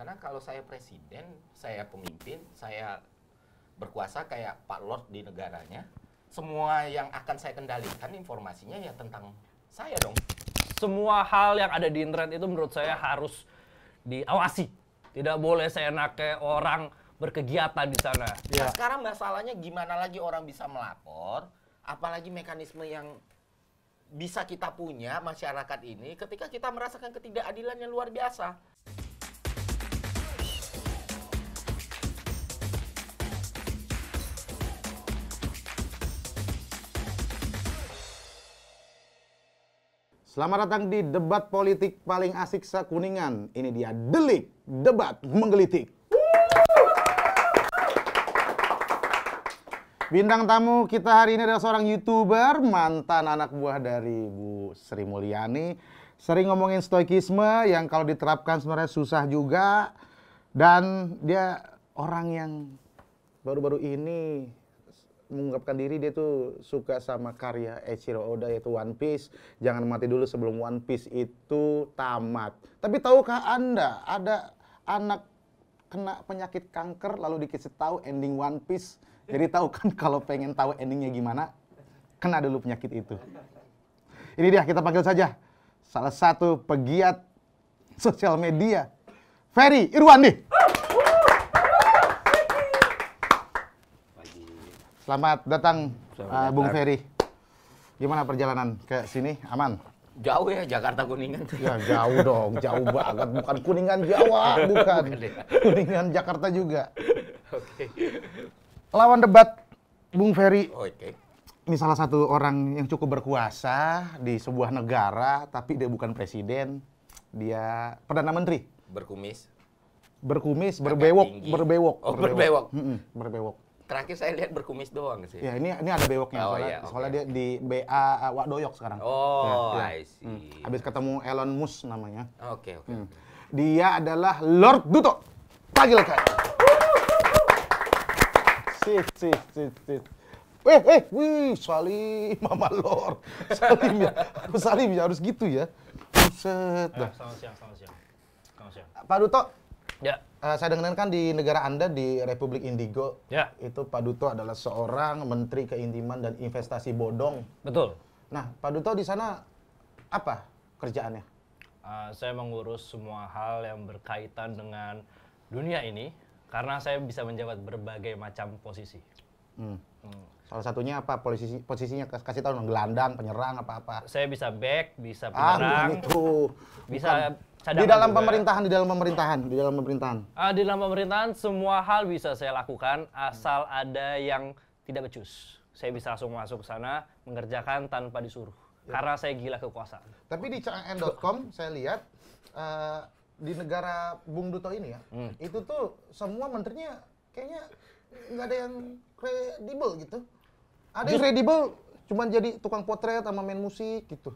Karena kalau saya presiden, saya pemimpin, saya berkuasa kayak Pak Lord di negaranya, semua yang akan saya kendalikan informasinya ya tentang saya dong. Semua hal yang ada di internet itu menurut saya harus diawasi. Tidak boleh saya nake orang berkegiatan di sana. Ya. sekarang masalahnya gimana lagi orang bisa melapor, apalagi mekanisme yang bisa kita punya masyarakat ini ketika kita merasakan ketidakadilan yang luar biasa Selamat datang di debat politik paling asik sekuningan. Ini dia Delik Debat Menggelitik. Bintang tamu kita hari ini adalah seorang YouTuber, mantan anak buah dari Bu Sri Mulyani. Sering ngomongin stoikisme yang kalau diterapkan sebenarnya susah juga. Dan dia orang yang baru-baru ini mengungkapkan diri dia tuh suka sama karya Eiichiro Oda yaitu One Piece. Jangan mati dulu sebelum One Piece itu tamat. Tapi tahukah Anda ada anak kena penyakit kanker lalu dikasih tahu ending One Piece. Jadi tahu kan kalau pengen tahu endingnya gimana, kena dulu penyakit itu. Ini dia kita panggil saja salah satu pegiat sosial media, Ferry Irwandi. Selamat datang Selamat uh, Bung Ferry. Gimana perjalanan ke sini? Aman? Jauh ya Jakarta Kuningan Ya jauh dong, jauh banget. Bukan Kuningan Jawa, bukan. Kuningan Jakarta juga. Oke. Lawan debat Bung Ferry. Oke. Ini salah satu orang yang cukup berkuasa di sebuah negara, tapi dia bukan presiden, dia perdana menteri. Berkumis. Berkumis, oh, berbewok, berbewok, berbewok. Berbewok. Mm -mm, berbewok Terakhir saya lihat berkumis doang sih. Ya, ini ini ada bewoknya. Oh, soalnya, iya, okay. soalnya dia di BA uh, Wak Doyok sekarang. Oh, ya, ya. I hmm. see. Hmm. Habis ketemu Elon Musk namanya. Oke, okay, oke. Okay. Hmm. Dia adalah Lord Duto. Panggilkan. Sit, sit, sit, sit. Eh, eh, wih, salim, Mama Lord. Salim ya, harus salim ya, harus gitu ya. Buset. Eh, selamat siang, selamat siang. Selamat siang. Pak Duto, Ya. Uh, saya kan di negara Anda di Republik Indigo, ya. itu Pak Duto adalah seorang menteri keintiman dan investasi bodong. Betul. Nah, Pak Duto di sana apa kerjaannya? Uh, saya mengurus semua hal yang berkaitan dengan dunia ini karena saya bisa menjabat berbagai macam posisi. Hmm. Hmm. Salah satunya apa posisi posisinya kasih tahu gelandang, penyerang apa apa. Saya bisa back, bisa ah, penyerang. Ah, Bisa Cadangan di dalam juga. Ya. pemerintahan, di dalam pemerintahan, di dalam pemerintahan. Uh, di dalam pemerintahan semua hal bisa saya lakukan asal ada yang tidak becus. Saya bisa langsung masuk ke sana mengerjakan tanpa disuruh. Ya. Karena saya gila kekuasaan. Tapi di cnn.com saya lihat uh, di negara Bung Duto ini ya, hmm. itu tuh semua menterinya kayaknya nggak ada yang kredibel gitu. Ada yang kredibel cuman jadi tukang potret sama main musik gitu.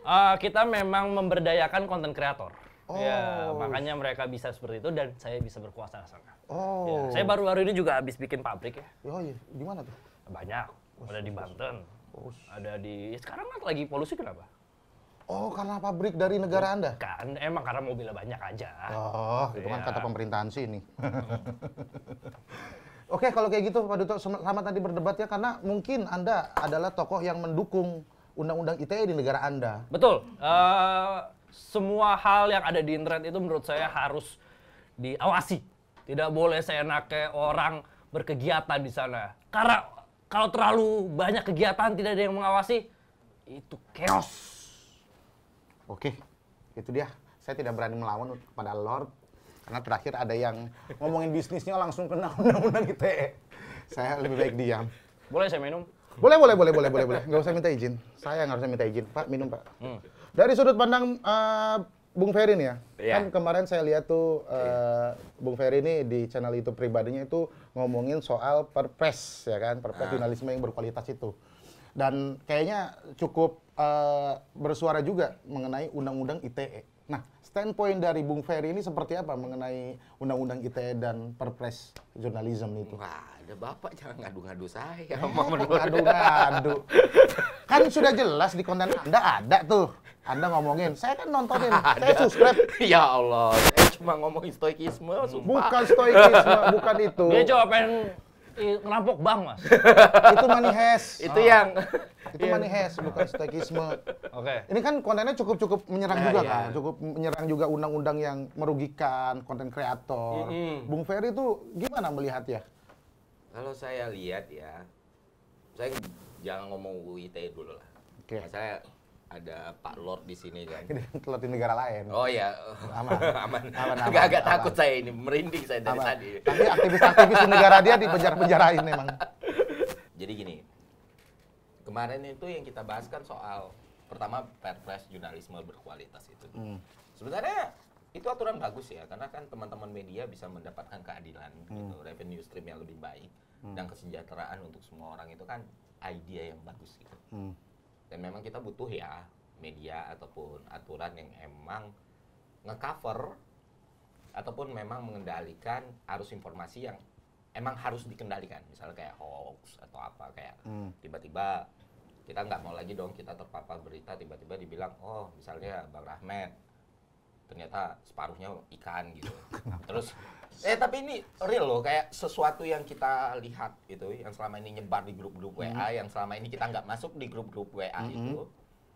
Uh, kita memang memberdayakan konten kreator. Ya, oh. Ya, makanya mereka bisa seperti itu dan saya bisa berkuasa sana. Oh. Ya, saya baru-baru ini juga habis bikin pabrik ya. Oh iya, di mana tuh? Banyak. Ada di Banten. Oh. Ada di sekarang kan lagi polusi kenapa? Oh, karena pabrik dari negara oh, Anda? Kan, emang karena mobilnya banyak aja. Oh, itu ya. kan iya. kata pemerintahan sih ini. Oke, kalau kayak gitu Pak Duto, selamat tadi berdebat ya, karena mungkin Anda adalah tokoh yang mendukung undang-undang ITE di negara Anda. Betul. Uh, semua hal yang ada di internet itu menurut saya harus diawasi. Tidak boleh seenaknya orang berkegiatan di sana. Karena kalau terlalu banyak kegiatan tidak ada yang mengawasi, itu chaos. Oke, itu dia. Saya tidak berani melawan kepada Lord karena terakhir ada yang ngomongin bisnisnya langsung kena undang-undang ITE. Saya lebih baik diam. Boleh saya minum? Boleh, boleh, boleh, boleh, boleh, boleh. Nggak usah minta izin. Saya nggak usah minta izin. Pak, minum Pak. Hmm. Dari sudut pandang uh, Bung Ferry nih ya, yeah. kan kemarin saya lihat tuh uh, Bung Ferry ini di channel YouTube pribadinya itu ngomongin soal perpres ya kan, perpres ah. jurnalisme yang berkualitas itu. Dan kayaknya cukup uh, bersuara juga mengenai undang-undang ITE. Nah, standpoint dari Bung Ferry ini seperti apa mengenai undang-undang ITE dan perpres jurnalisme itu? Wah, ada bapak jangan ngadu-ngadu saya eh, mau ngadu-ngadu kan sudah jelas di konten anda ada tuh anda ngomongin saya kan nontonin ada. saya subscribe ya Allah saya cuma ngomongin stoikisme sumpah. bukan stoikisme bukan itu dia coba pengen ngerampok bank mas itu manihes itu oh. yang itu yeah. manihes bukan stoikisme oke okay. ini kan kontennya cukup cukup menyerang yeah, juga yeah. kan cukup menyerang juga undang-undang yang merugikan konten kreator mm -hmm. bung ferry itu gimana melihat ya kalau saya lihat ya, saya jangan ngomong UIT dulu lah. Okay. Saya ada Pak Lord di sini kan. Lord di negara lain. Oh ya, aman. aman. aman, aman Agak-agak takut saya ini, merinding saya dari aman. tadi. Tapi aktivis-aktivis di negara dia di penjara-penjarain memang. Jadi gini, kemarin itu yang kita bahas kan soal pertama perpres jurnalisme berkualitas itu. Hmm. Sebenarnya itu aturan bagus ya karena kan teman-teman media bisa mendapatkan keadilan hmm. gitu revenue stream yang lebih baik hmm. dan kesejahteraan untuk semua orang itu kan ide yang bagus gitu hmm. dan memang kita butuh ya media ataupun aturan yang emang ngecover ataupun memang mengendalikan arus informasi yang emang harus dikendalikan misalnya kayak hoax atau apa kayak hmm. tiba-tiba kita nggak mau lagi dong kita terpapar berita tiba-tiba dibilang oh misalnya bang Rahmat ternyata separuhnya ikan gitu. Terus eh tapi ini real loh kayak sesuatu yang kita lihat gitu yang selama ini nyebar di grup-grup WA mm-hmm. yang selama ini kita nggak masuk di grup-grup WA mm-hmm. itu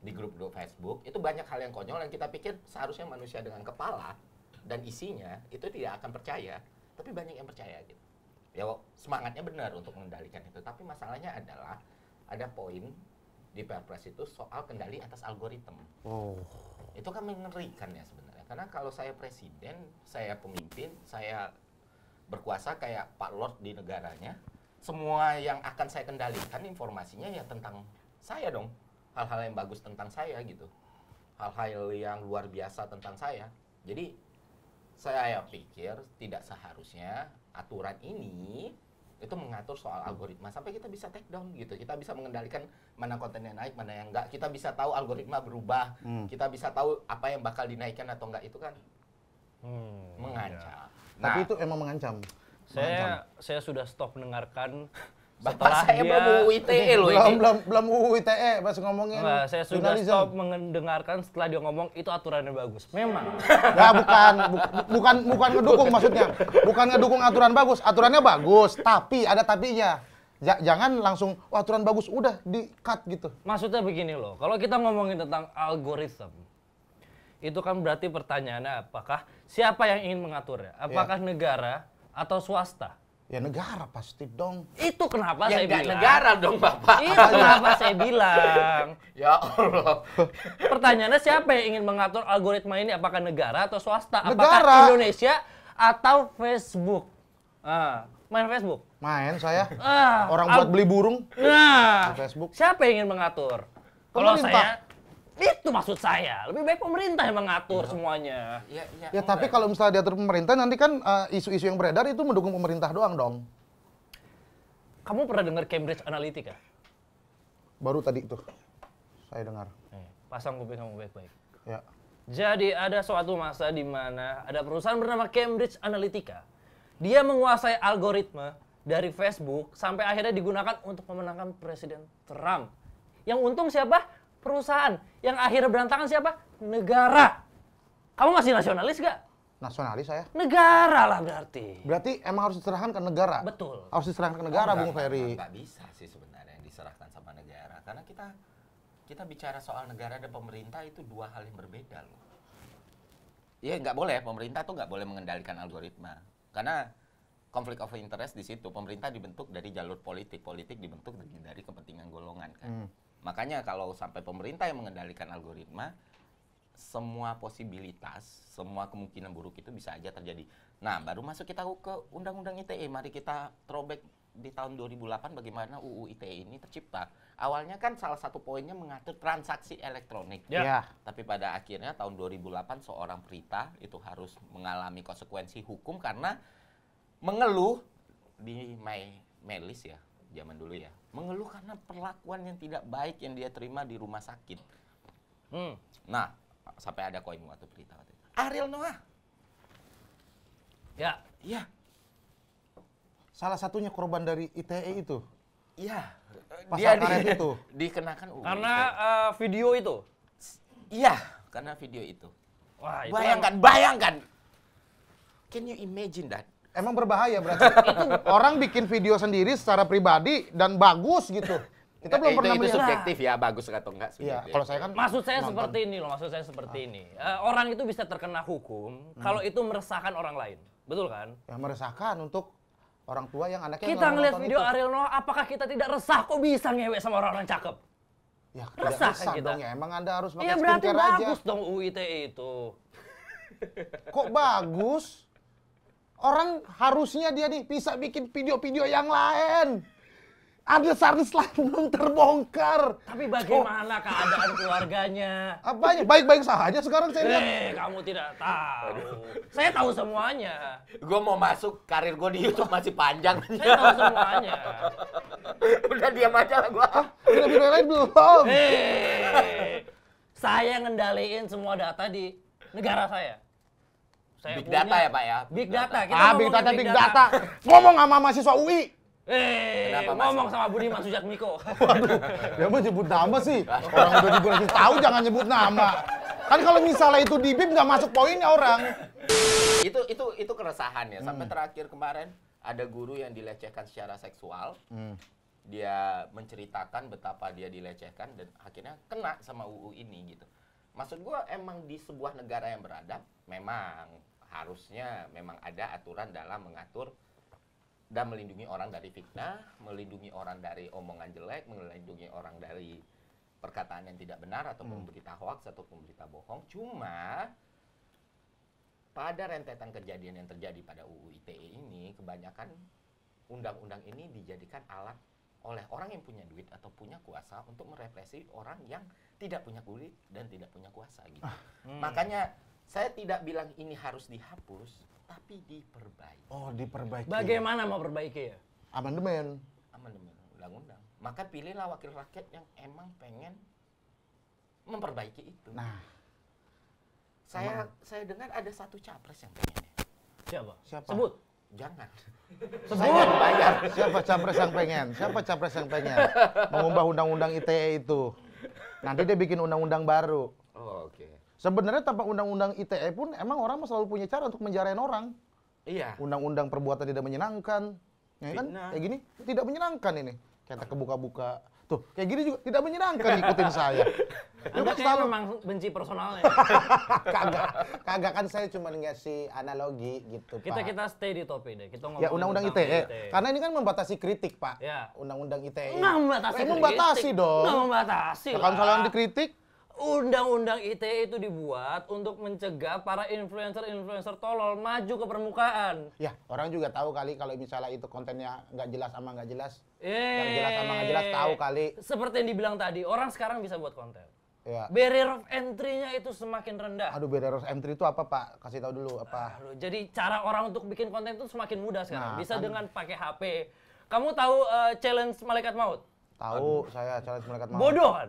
di grup-grup Facebook itu banyak hal yang konyol yang kita pikir seharusnya manusia dengan kepala dan isinya itu tidak akan percaya tapi banyak yang percaya gitu ya semangatnya benar untuk mengendalikan itu tapi masalahnya adalah ada poin di Perpres itu soal kendali atas algoritma oh. itu kan mengerikan ya sebenarnya karena kalau saya presiden, saya pemimpin, saya berkuasa kayak Pak Lord di negaranya, semua yang akan saya kendalikan informasinya ya tentang saya dong. Hal-hal yang bagus tentang saya gitu. Hal-hal yang luar biasa tentang saya. Jadi saya pikir tidak seharusnya aturan ini itu mengatur soal algoritma sampai kita bisa take down gitu kita bisa mengendalikan mana konten yang naik mana yang enggak kita bisa tahu algoritma berubah hmm. kita bisa tahu apa yang bakal dinaikkan atau enggak itu kan hmm, iya. mengancam ya. nah, tapi itu emang mengancam saya mengancam. saya sudah stop mendengarkan Bapak saya dia, belum UU ITE loh belum, ini. Belum belum UU ITE masih ngomongin. Nah, saya sudah journalism. stop mendengarkan setelah dia ngomong itu aturannya bagus. Memang. ya bukan bu, bukan bukan ngedukung maksudnya. Bukan ngedukung aturan bagus, aturannya bagus, tapi ada tapinya. Ja, jangan langsung Wah, aturan bagus udah di cut gitu. Maksudnya begini loh, kalau kita ngomongin tentang algoritma itu kan berarti pertanyaannya apakah siapa yang ingin mengaturnya? Apakah yeah. negara atau swasta? Ya negara pasti dong. Itu kenapa ya, saya bilang. negara dong Bapak. Itu kenapa saya bilang. ya Allah. Pertanyaannya siapa yang ingin mengatur algoritma ini? Apakah negara atau swasta? Negara. Apakah Indonesia atau Facebook? Ah, main Facebook? Main saya. Ah, Orang buat beli burung. Nah. Facebook. Siapa yang ingin mengatur? Kalau saya itu maksud saya. Lebih baik pemerintah yang mengatur ya. semuanya. Ya, ya, ya tapi kalau misalnya diatur pemerintah nanti kan eh, isu-isu uh, yang beredar itu mendukung pemerintah doang dong. Kamu pernah dengar Cambridge Analytica? Baru tadi itu. Saya dengar. Eh, pasang kuping kamu baik-baik. Ya. Jadi ada suatu masa di mana ada perusahaan bernama Cambridge Analytica. Dia menguasai algoritma dari Facebook sampai akhirnya digunakan untuk memenangkan Presiden Trump. Yang untung siapa? perusahaan. Yang akhirnya berantakan siapa? Negara. Kamu masih nasionalis gak? Nasionalis saya. Negara lah berarti. Berarti emang harus diserahkan ke negara? Betul. Harus diserahkan ke negara, oh, Bung Ferry. Enggak, bisa sih sebenarnya yang diserahkan sama negara. Karena kita kita bicara soal negara dan pemerintah itu dua hal yang berbeda loh. Iya nggak boleh, pemerintah tuh nggak boleh mengendalikan algoritma. Karena konflik of interest di situ, pemerintah dibentuk dari jalur politik, politik dibentuk dari, dari kepentingan golongan kan. Hmm Makanya kalau sampai pemerintah yang mengendalikan algoritma, semua posibilitas, semua kemungkinan buruk itu bisa aja terjadi. Nah, baru masuk kita ke Undang-Undang ITE. Mari kita throwback di tahun 2008 bagaimana UU ITE ini tercipta. Awalnya kan salah satu poinnya mengatur transaksi elektronik. Ya. Yeah. Tapi pada akhirnya tahun 2008 seorang berita itu harus mengalami konsekuensi hukum karena mengeluh di My Melis ya zaman dulu ya mengeluh karena perlakuan yang tidak baik yang dia terima di rumah sakit. Hmm. Nah sampai ada koin waktu berita waktu itu. Ariel Noah. Ya. ya. Salah satunya korban dari ITE itu. Iya. Pasal dia di, itu. Dikenakan UU. E. Karena itu. Uh, eh, video itu. Iya, karena video itu. Wah, itu bayangkan, yang... bayangkan. Can you imagine that? Emang berbahaya berarti. Orang bikin video sendiri secara pribadi dan bagus gitu. Kita belum itu, pernah itu subjektif ya bagus atau enggak Iya, kalau saya kan maksud saya seperti ini loh, maksud saya seperti ah. ini. Eh, orang itu bisa terkena hukum hmm. kalau itu meresahkan orang lain. Betul kan? Ya meresahkan untuk orang tua yang anaknya Kita ngelihat video Ariel Noah, apakah kita tidak resah kok bisa ngewek sama orang-orang cakep? Ya, resah, kan resah kita. dong ya. Emang Anda harus ya, pakai ya, berarti bagus dong UITE itu. Kok bagus? Orang harusnya dia nih bisa bikin video-video yang lain. Ada satu lain belum terbongkar. Tapi bagaimana keadaan keluarganya? ya? Baik-baik saja sekarang saya lihat. Eh, kamu tidak tahu. Aduh. Saya tahu semuanya. Gue mau masuk, karir gue di Youtube masih panjang. saya tahu semuanya. Udah diam aja lah gue. Ah, udah video lain belum. Hei, eh, saya ngendaliin semua data di negara saya. Saya big punya. data ya Pak ya? Big data. Kita ah, big data, big data. Ngomong sama mahasiswa UI. Eh, Kenapa, ngomong sama Budi Miko Waduh, ya mau nyebut nama sih. Orang udah sih tahu jangan nyebut nama. Kan kalau misalnya itu di BIM nggak masuk poinnya orang. Itu itu itu keresahan ya. Sampai hmm. terakhir kemarin ada guru yang dilecehkan secara seksual. Hmm. Dia menceritakan betapa dia dilecehkan dan akhirnya kena sama UU ini gitu. Maksud gua emang di sebuah negara yang beradab memang harusnya memang ada aturan dalam mengatur dan melindungi orang dari fitnah, melindungi orang dari omongan jelek, melindungi orang dari perkataan yang tidak benar atau pemberita hmm. hoax atau pemberita bohong. Cuma pada rentetan kejadian yang terjadi pada UU ITE ini kebanyakan undang-undang ini dijadikan alat oleh orang yang punya duit atau punya kuasa untuk merepresi orang yang tidak punya kulit dan tidak punya kuasa gitu. Ah, hmm. Makanya saya tidak bilang ini harus dihapus, tapi diperbaiki. Oh, diperbaiki. Bagaimana mau perbaiki ya? Amandemen. Amandemen undang-undang. Maka pilihlah wakil rakyat yang emang pengen memperbaiki itu. Nah. Saya saya dengar ada satu capres yang pengen. Ya. Siapa? Siapa? Sebut. Jangan. Sebut. bayar. Siapa capres yang pengen? Siapa capres yang pengen? Mengubah undang-undang ITE itu. Nanti dia bikin undang-undang baru. Oh, oke. Okay. Sebenarnya tanpa undang-undang ITE pun emang orang selalu punya cara untuk menjarain orang. Iya. Undang-undang perbuatan tidak menyenangkan. Ya kan? Kayak gini tidak menyenangkan ini. Kita kebuka-buka. Tuh, kayak gini juga tidak menyenangkan ikutin saya. Anda selalu memang benci personalnya. kagak, kagak kan saya cuma ngasih analogi gitu, Kita Pak. kita stay di topi deh. Kita ngomong Ya, undang-undang ITE. ITE. Karena ini kan membatasi kritik, Pak. Ya. Undang-undang ITE. Enggak membatasi. Eh, membatasi dong. Enggak membatasi. kalau misalnya dikritik, Undang-undang ITE itu dibuat untuk mencegah para influencer-influencer tolol maju ke permukaan. Ya, orang juga tahu kali kalau misalnya itu kontennya nggak jelas sama nggak jelas. Eh. nggak jelas sama nggak jelas tahu kali. Seperti yang dibilang tadi, orang sekarang bisa buat konten. Ya. Barrier of entry-nya itu semakin rendah. Aduh, barrier of entry itu apa, Pak? Kasih tahu dulu apa. Aduh, jadi cara orang untuk bikin konten itu semakin mudah sekarang. Nah, bisa kan. dengan pakai HP. Kamu tahu uh, challenge malaikat maut? Tahu, saya challenge malaikat maut. Bodohan.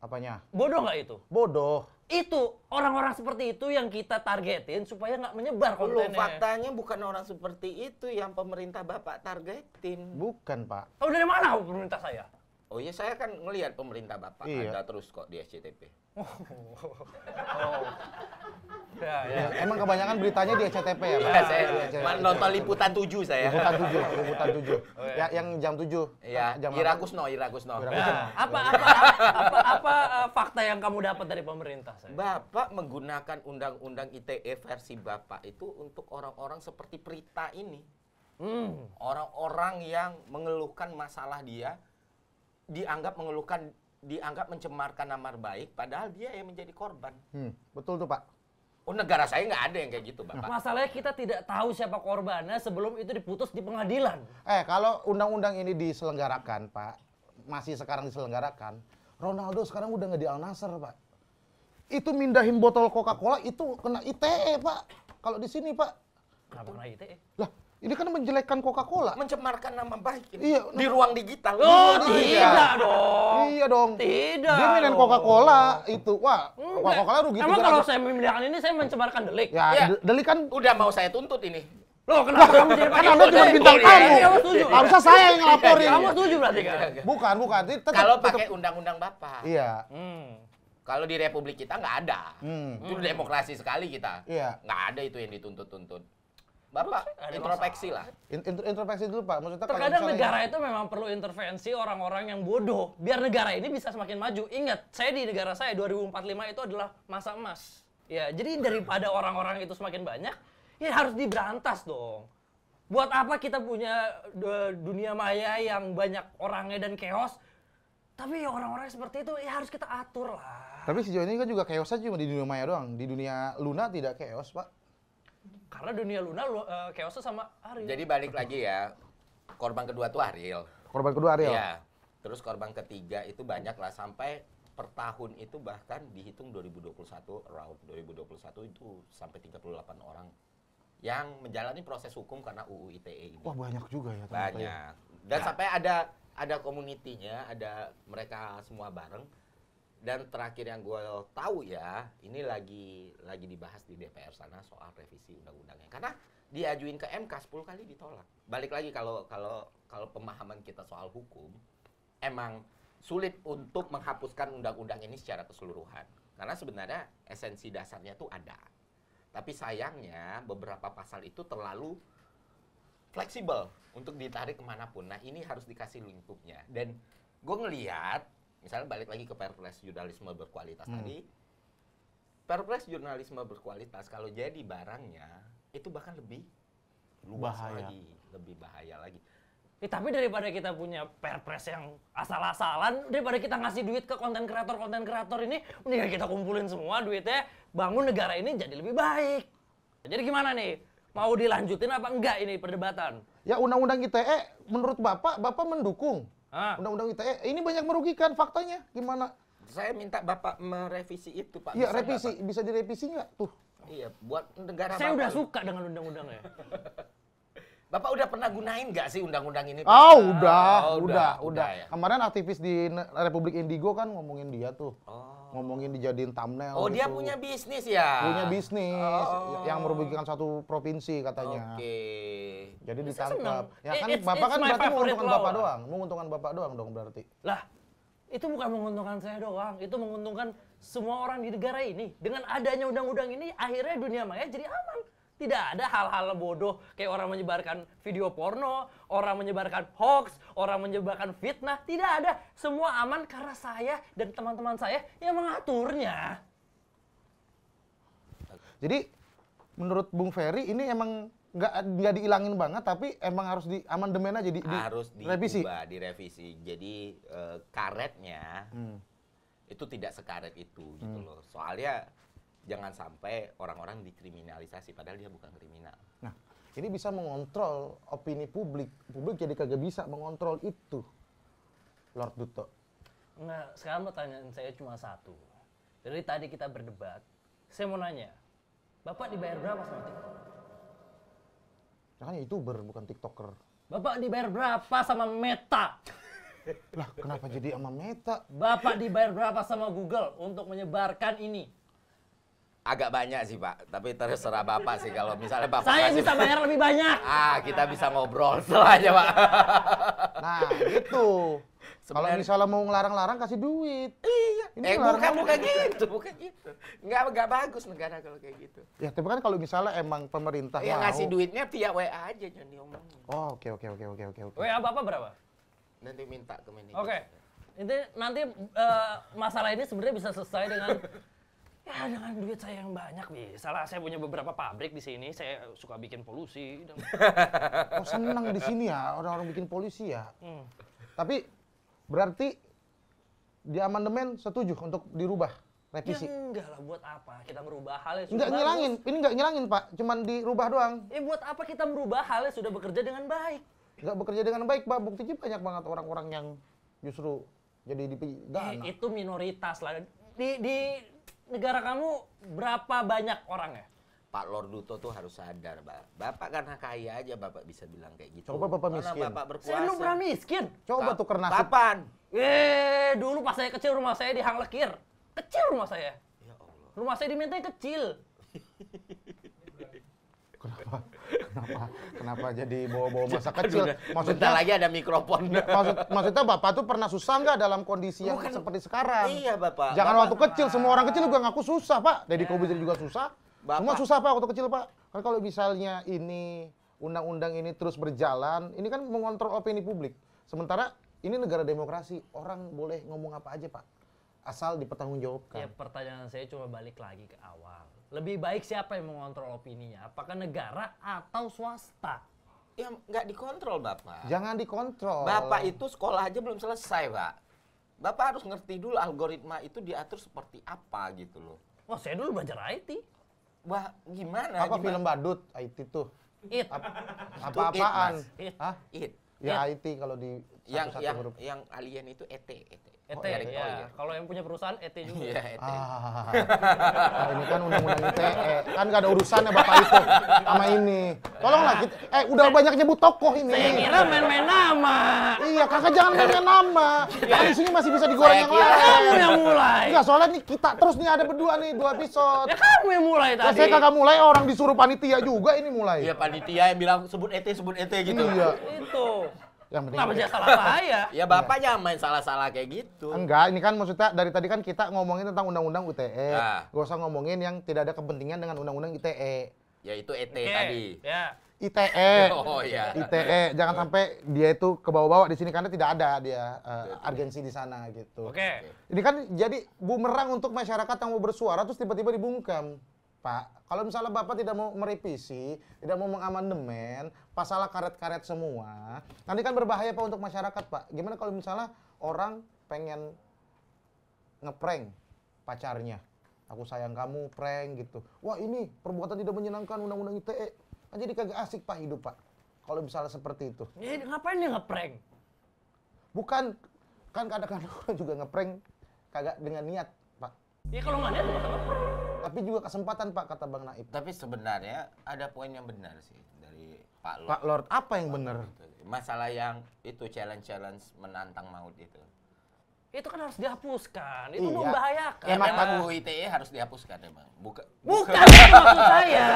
Apanya? Bodoh nggak itu? Bodoh. Itu orang-orang seperti itu yang kita targetin supaya nggak menyebar kontennya. Loh, faktanya bukan orang seperti itu yang pemerintah Bapak targetin. Bukan, Pak. Tahu oh, dari mana pemerintah saya? Oh iya, saya kan ngelihat pemerintah Bapak iya. ada terus kok di SCTV. Oh. oh. Ya, ya. ya, emang kebanyakan beritanya di SCTV ya, Pak. Ya, saya ya, nonton liputan 7 saya. Liputan 7, liputan 7. Oh, ya. ya, yang jam tujuh. Iya, jam Ira Kusno, Ira Kusno. Nah, iya. apa apa apa, apa uh, eh, fakta yang kamu dapat dari pemerintah saya? Bapak menggunakan undang-undang ITE versi Bapak itu untuk orang-orang seperti Prita ini. Hmm. Orang-orang hmm. Orang -orang yang mengeluhkan masalah dia dianggap mengeluhkan dianggap mencemarkan nama baik padahal dia yang menjadi korban. Hmm, betul tuh Pak. Oh negara saya nggak ada yang kayak gitu pak nah, Masalahnya kita tidak tahu siapa korbannya sebelum itu diputus di pengadilan. Eh kalau undang-undang ini diselenggarakan Pak, masih sekarang diselenggarakan, Ronaldo sekarang udah nggak di Al Nasser Pak. Itu mindahin botol Coca-Cola itu kena ITE Pak. Kalau di sini Pak. Kenapa kena ITE? Lah ini kan menjelekkan Coca-Cola. Mencemarkan nama baik ini. Iya, di ruang digital. Oh, tidak dong. Iya dong. Tidak. Dia mainin Coca-Cola itu. Wah, Coca-Cola rugi. Emang kalau saya memindahkan ini saya mencemarkan delik. Ya, ya. delik kan udah mau saya tuntut ini. Loh, kenapa kamu jadi Kan Anda cuma bintang iya, tamu. Iya, Harusnya saya yang iya, ngelaporin. Kamu setuju berarti kan? Bukan, bukan. Kalau pakai undang-undang Bapak. Iya. Hmm. Kalau di Republik kita nggak ada. Hmm. Itu hmm. demokrasi sekali kita. Iya. Nggak ada itu yang dituntut-tuntut. Bapak Ada introspeksi lah. In, introspeksi dulu Pak. Maksudnya terkadang negara itu memang perlu intervensi orang-orang yang bodoh biar negara ini bisa semakin maju. Ingat, saya di negara saya 2045 itu adalah masa emas. Ya, jadi daripada orang-orang itu semakin banyak, ya harus diberantas dong. Buat apa kita punya dunia maya yang banyak orangnya dan chaos? Tapi ya orang-orang seperti itu ya harus kita atur lah. Tapi sejauh ini kan juga aja cuma di dunia maya doang. Di dunia Luna tidak chaos, Pak. Karena dunia Luna uh, eh, Chaosnya sama Ariel. Jadi balik lagi ya, korban kedua tuh Ariel. Korban kedua Ariel? Iya. Terus korban ketiga itu banyak lah, sampai per tahun itu bahkan dihitung 2021, round 2021 itu sampai 38 orang yang menjalani proses hukum karena UU ITE ini. Wah banyak juga ya. ya. Banyak. Dan ya. sampai ada ada komunitinya, ada mereka semua bareng dan terakhir yang gue tahu ya ini lagi lagi dibahas di DPR sana soal revisi undang-undangnya karena diajuin ke MK 10 kali ditolak balik lagi kalau kalau kalau pemahaman kita soal hukum emang sulit untuk menghapuskan undang-undang ini secara keseluruhan karena sebenarnya esensi dasarnya tuh ada tapi sayangnya beberapa pasal itu terlalu fleksibel untuk ditarik kemanapun nah ini harus dikasih lingkupnya dan gue ngelihat misalnya balik lagi ke perpres jurnalisme berkualitas hmm. tadi perpres jurnalisme berkualitas kalau jadi barangnya itu bahkan lebih luas bahaya. lagi lebih bahaya lagi Ya, tapi daripada kita punya perpres yang asal-asalan, daripada kita ngasih duit ke konten kreator konten kreator ini, mendingan kita kumpulin semua duitnya, bangun negara ini jadi lebih baik. Jadi gimana nih? Mau dilanjutin apa enggak ini perdebatan? Ya undang-undang ITE menurut Bapak, Bapak mendukung. Ah. Undang-undang ITE eh, ini banyak merugikan faktanya. Gimana? Saya minta Bapak merevisi itu, Pak. Iya, revisi. Bisa direvisi nggak tuh? Iya, buat negara Saya Bapak udah suka dengan undang-undangnya. Bapak udah pernah gunain gak sih undang-undang ini? Pak? Ah, oh, udah, oh, udah, udah. udah. ya? Kemarin aktivis di Republik Indigo kan ngomongin dia tuh. Oh. Ngomongin dijadiin thumbnail. Oh, gitu. dia punya bisnis ya? Punya bisnis oh. Ya, yang merugikan satu provinsi katanya. Oke. Okay. Jadi ditangkap. Ya kan it's, Bapak it's kan berarti menguntungkan law, Bapak doang. Menguntungkan Bapak doang dong berarti. Lah, itu bukan menguntungkan saya doang, itu menguntungkan semua orang di negara ini. Dengan adanya undang-undang ini, akhirnya dunia maya jadi aman. Tidak ada hal-hal bodoh kayak orang menyebarkan video porno, orang menyebarkan hoax, orang menyebarkan fitnah. Tidak ada. Semua aman karena saya dan teman-teman saya yang mengaturnya. Jadi menurut Bung Ferry ini emang nggak nggak dihilangin banget tapi emang harus di amandemen aja di, di harus direvisi direvisi jadi e, karetnya hmm. itu tidak sekaret itu gitu hmm. gitu loh soalnya jangan sampai orang-orang dikriminalisasi padahal dia bukan kriminal. Nah, ini bisa mengontrol opini publik. Publik jadi kagak bisa mengontrol itu. Lord Duto. Nah, sekarang pertanyaan saya cuma satu. Dari tadi kita berdebat, saya mau nanya, Bapak dibayar berapa sama TikTok? Ya kan youtuber bukan tiktoker. Bapak dibayar berapa sama Meta? lah kenapa jadi sama Meta? Bapak dibayar berapa sama Google untuk menyebarkan ini? agak banyak sih Pak, tapi terserah Bapak sih kalau misalnya Bapak Saya kasih... bisa bayar lebih banyak. Ah, kita bisa ngobrol setelahnya Pak. Nah, gitu. Sebenarnya... Kalau misalnya mau ngelarang-larang kasih duit. Iya. Ini eh, bukan, bukan gitu, bukan gitu. Enggak enggak bagus negara kalau kayak gitu. Ya, tapi kan kalau misalnya emang pemerintah ya, ngasih duitnya via WA aja jangan diomongin. Oh, oke okay, oke okay, oke okay, oke oke oke. WA Bapak berapa? Nanti minta ke manajer. Oke. Okay. nanti uh, masalah ini sebenarnya bisa selesai dengan Ya dengan duit saya yang banyak bisa lah. Saya punya beberapa pabrik di sini. Saya suka bikin polusi. Dan... oh senang di sini ya orang-orang bikin polusi ya. Hmm. Tapi berarti di amandemen setuju untuk dirubah revisi? Ya enggak lah, buat apa kita merubah hal yang sudah Enggak ngilangin, ini enggak ngilangin Pak, cuman dirubah doang. Eh buat apa kita merubah hal yang sudah bekerja dengan baik? Enggak bekerja dengan baik Pak, buktinya banyak banget orang-orang yang justru jadi dipidana. Ya, eh, itu minoritas lah. Di, di negara kamu berapa banyak orang ya? Pak Lord Duto tuh harus sadar, Pak. Bapak karena kaya aja Bapak bisa bilang kayak gitu. Coba Bapak miskin. Karena Bapak berkuasa. Saya belum pernah miskin. Coba tuh karena Kapan? Eh, dulu pas saya kecil rumah saya di Hang Lekir. Kecil rumah saya. Ya Allah. Rumah saya di Menteng kecil kenapa kenapa jadi bawa-bawa masa kecil? Maksudnya Bentar lagi ada mikrofon. maksud maksudnya Bapak tuh pernah susah nggak dalam kondisi yang Bukan, seperti sekarang? Iya, Bapak. Jangan Bapak, waktu kecil, semua orang kecil juga ngaku susah, Pak. Dari ya. kau Kobuzer juga susah. Bapak. Semua susah, Pak, waktu kecil, Pak. Kan kalau misalnya ini undang-undang ini terus berjalan, ini kan mengontrol opini publik. Sementara ini negara demokrasi, orang boleh ngomong apa aja, Pak asal dipertanggungjawabkan. Ya pertanyaan saya cuma balik lagi ke awal. Lebih baik siapa yang mengontrol opininya? Apakah negara atau swasta? Ya nggak dikontrol Bapak. Jangan dikontrol. Bapak itu sekolah aja belum selesai Pak. Bapak harus ngerti dulu algoritma itu diatur seperti apa gitu loh. Wah saya dulu belajar IT. Wah gimana? Apa gimana? film badut IT tuh? It. Ap apa-apaan? It, it, Hah? It. Ya IT kalau di yang satu yang, yang alien itu ET, ET. ET, oh, Erick iya, Ya. Oh, iya. Kalau yang punya perusahaan ET juga. Iya, ET. Ah, ah, ini kan undang-undang ITE. Kan gak ada urusannya Bapak itu e sama ini. Tolonglah kita, eh udah banyak nyebut tokoh ini. Saya kira main-main nama. Iya, kakak jangan main-main nama. Iya. Kan di masih bisa digoreng yang lain. Kamu yang mulai. Enggak, soalnya nih kita terus nih ada berdua nih dua episode. Ya kamu yang mulai tadi. Nah, saya kakak mulai, orang disuruh panitia juga ini mulai. Iya, panitia yang bilang sebut ET, sebut ET gitu. Iya. Itu yang penting Kenapa ya. salah saya? ya iya. Bapak ya. jangan main salah-salah kayak gitu. Enggak, ini kan maksudnya dari tadi kan kita ngomongin tentang undang-undang UTE. Nah. Ya. Gak usah ngomongin yang tidak ada kepentingan dengan undang-undang ITE. Ya itu ET okay. tadi. Ya. ITE. Oh iya. ITE, jangan sampai dia itu ke bawah-bawah di sini karena tidak ada dia uh, di sana gitu. Oke. Okay. Ini kan jadi bumerang untuk masyarakat yang mau bersuara terus tiba-tiba dibungkam. Pak, kalau misalnya Bapak tidak mau merevisi, tidak mau mengamandemen, pasalah karet-karet semua, nanti kan berbahaya Pak untuk masyarakat Pak. Gimana kalau misalnya orang pengen ngeprank pacarnya? Aku sayang kamu, prank gitu. Wah ini perbuatan tidak menyenangkan undang-undang ITE. Kan jadi kagak asik Pak hidup Pak. Kalau misalnya seperti itu. Ya, ngapain dia ngeprank? Bukan, kan kadang-kadang juga ngeprank kagak dengan niat Pak. Ya kalau nggak niat, nggak ngeprank. Tapi juga kesempatan Pak kata Bang Naib. Tapi sebenarnya ada poin yang benar sih dari Pak Lord. Pak Lord apa yang benar? Masalah yang itu challenge-challenge menantang maut itu. Itu kan harus dihapuskan. Itu iya. membahayakan. Ya, emang ya. ITE harus dihapuskan emang. Buka, buka. Bukan maksud saya.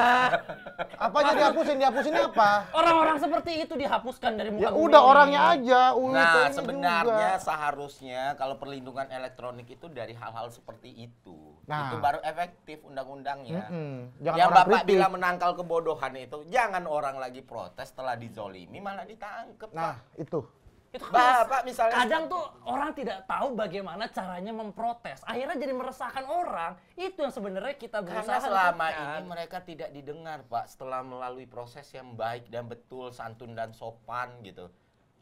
Apa yang dihapusin? Dihapusin apa? Orang-orang seperti itu dihapuskan dari muka Ya udah orangnya aja Nah, sebenarnya juga. seharusnya kalau perlindungan elektronik itu dari hal-hal seperti itu. Nah, itu baru efektif undang-undangnya. Mm -hmm. Yang Bapak kritik. bilang menangkal kebodohan itu, jangan orang lagi protes setelah dizolimi malah ditangkep. Nah, Pak. itu. Itu Bapak misalnya kadang tuh orang tidak tahu bagaimana caranya memprotes. Akhirnya jadi meresahkan orang. Itu yang sebenarnya kita berusaha Karena selama kan. ini mereka tidak didengar, Pak, setelah melalui proses yang baik dan betul, santun dan sopan gitu.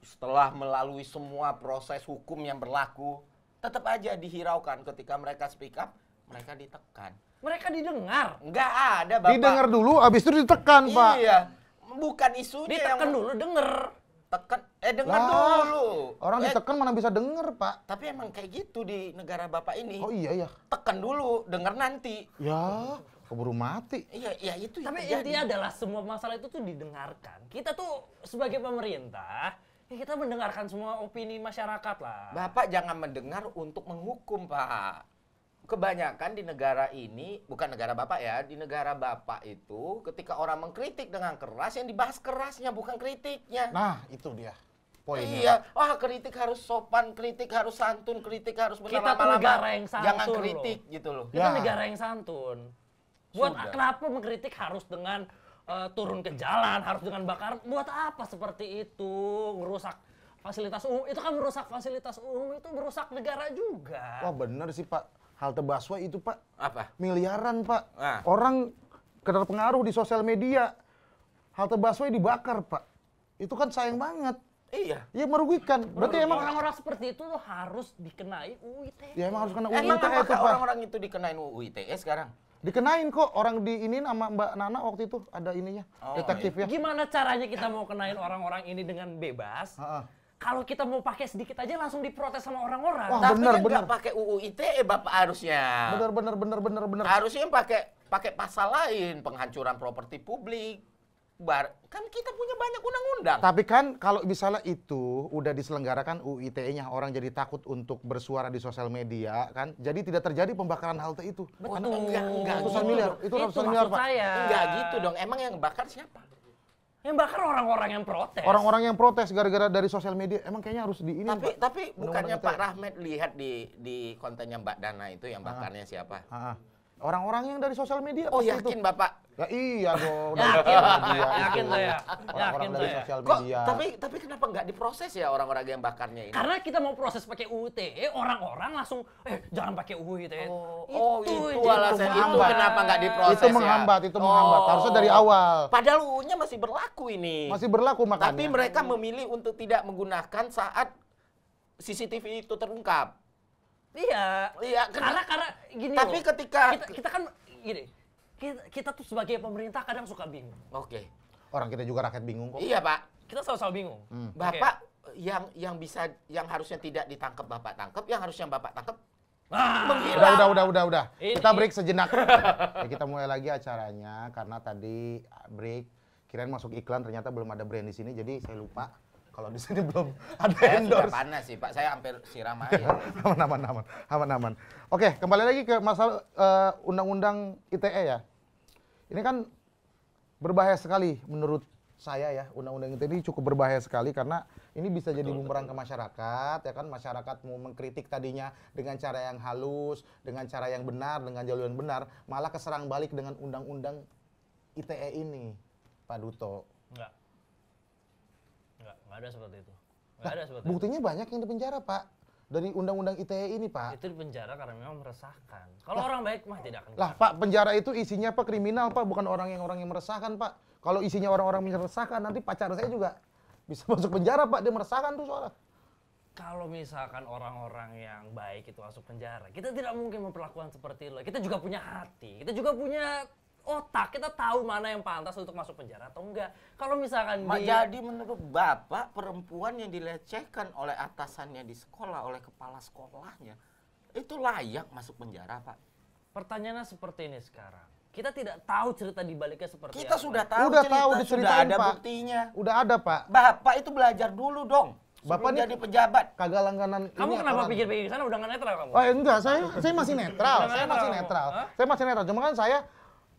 Setelah melalui semua proses hukum yang berlaku, tetap aja dihiraukan ketika mereka speak up mereka ditekan. Mereka didengar. Enggak ada, Bapak. Didengar dulu habis itu ditekan, iya. Pak. Iya. Bukan isu ditekan yang... dulu denger. Tekan eh dengar dulu. Orang eh, ditekan mana bisa denger, Pak? Tapi emang kayak gitu di negara Bapak ini. Oh iya iya. Tekan dulu, denger nanti. Ya keburu mati. Iya, iya itu. Tapi ya, intinya adalah semua masalah itu tuh didengarkan. Kita tuh sebagai pemerintah, ya kita mendengarkan semua opini masyarakat lah. Bapak jangan mendengar untuk menghukum, Pak kebanyakan di negara ini bukan negara bapak ya di negara bapak itu ketika orang mengkritik dengan keras yang dibahas kerasnya bukan kritiknya nah itu dia poinnya iya wah kritik harus sopan kritik harus santun kritik harus benar kita tuh negara yang santun jangan kritik loh. gitu loh kita ya. negara yang santun buat Sudah. kenapa mengkritik harus dengan uh, turun ke jalan harus dengan bakar buat apa seperti itu merusak fasilitas umum itu kan merusak fasilitas umum itu merusak negara juga wah bener sih pak halte busway itu pak apa miliaran pak ah. orang pengaruh di sosial media halte busway dibakar pak itu kan sayang banget Iya. Ya merugikan. Berarti Merugian. emang orang-orang seperti itu tuh harus dikenai uits Ya emang harus kena UU Emang e orang-orang itu dikenain uits e sekarang? Dikenain kok orang di ini sama Mbak Nana waktu itu ada ininya oh, detektifnya. Gimana caranya kita mau kenain orang-orang ini dengan bebas? Uh -uh kalau kita mau pakai sedikit aja langsung diprotes sama orang-orang. Wah, Tapi bener, kan bener. pakai UU ITE eh, Bapak harusnya. Bener bener bener bener bener. Harusnya pakai pakai pasal lain penghancuran properti publik. Bar, kan kita punya banyak undang-undang. Tapi kan kalau misalnya itu udah diselenggarakan UITE-nya orang jadi takut untuk bersuara di sosial media kan. Jadi tidak terjadi pembakaran halte itu. Betul. Karena, enggak, enggak. Ratusan gitu miliar, itu ratusan miliar, Pak. Saya. Enggak gitu dong. Emang yang bakar siapa? Yang bakar orang-orang yang protes. Orang-orang yang protes gara-gara dari sosial media. Emang kayaknya harus di ini. Ya, tapi tapi bukannya Pak Rahmat lihat di di kontennya Mbak Dana itu yang ah. bakarnya siapa? Ah, ah. Orang-orang yang dari sosial media Oh yakin itu. Bapak? Ya iya dong. Yakin, ya. ya. media, yakin saya. Orang-orang dari saya. sosial media. Kok, tapi tapi kenapa nggak diproses ya orang-orang yang bakarnya ini? Karena kita mau proses pakai UU orang-orang langsung eh jangan pakai UU Oh, oh itu, oh, itu, itu alasan itu, itu kenapa nggak diproses Itu ya? menghambat, ya? itu menghambat. Oh. Harusnya dari awal. Padahal UU-nya masih berlaku ini. Masih berlaku makanya. Tapi mereka memilih untuk tidak menggunakan saat CCTV itu terungkap. Iya. Iya. Karena karena gini. Tapi loh, ketika kita, kita kan gini, kita, kita tuh sebagai pemerintah kadang suka bingung. Oke. Okay. Orang kita juga rakyat bingung kok. Iya pak. Kita selalu-selalu bingung. Hmm. Bapak okay. yang yang bisa yang harusnya tidak ditangkap bapak tangkap, yang harusnya bapak tangkap Ah, udah, udah, udah, udah, udah. Ini. Kita break sejenak. ya, kita mulai lagi acaranya karena tadi break kirain masuk iklan ternyata belum ada brand di sini jadi saya lupa. Kalau di sini belum ada saya endorse. Sudah panas sih Pak, saya hampir siram aja. aman, aman, aman, aman, aman. Oke, kembali lagi ke masalah undang-undang uh, ITE ya. Ini kan berbahaya sekali menurut saya ya undang-undang ITE ini cukup berbahaya sekali karena ini bisa betul, jadi bumerang ke masyarakat ya kan masyarakat mau mengkritik tadinya dengan cara yang halus, dengan cara yang benar, dengan jalur yang benar, malah keserang balik dengan undang-undang ITE ini, Pak Duto. Enggak Gak ada seperti itu. Gak nah, ada seperti buktinya itu. banyak yang dipenjara, Pak. Dari undang-undang ITE ini, Pak. Itu dipenjara karena memang meresahkan. Kalau nah, orang baik mah tidak akan. Lah, Pak, penjara itu isinya apa? kriminal, Pak, bukan orang yang orang yang meresahkan, Pak. Kalau isinya orang-orang yang meresahkan, nanti pacar saya juga bisa masuk penjara, Pak. Dia meresahkan tuh soalnya kalau misalkan orang-orang yang baik itu masuk penjara, kita tidak mungkin memperlakukan seperti lo. Kita juga punya hati, kita juga punya otak kita tahu mana yang pantas untuk masuk penjara atau enggak. Kalau misalkan Ma, dia... jadi menurut bapak perempuan yang dilecehkan oleh atasannya di sekolah oleh kepala sekolahnya itu layak masuk penjara pak? Pertanyaannya seperti ini sekarang. Kita tidak tahu cerita di baliknya seperti kita apa. sudah tahu. Udah cerita, tahu diceritain sudah ada pak. buktinya. Udah ada pak. Bapak itu belajar dulu dong. Bapak jadi pejabat. Kagak langganan. Kamu kenapa pikir-pikir sana udah nggak netral kamu? Oh, enggak, saya saya masih netral. saya masih netral. Saya masih netral. Cuma kan saya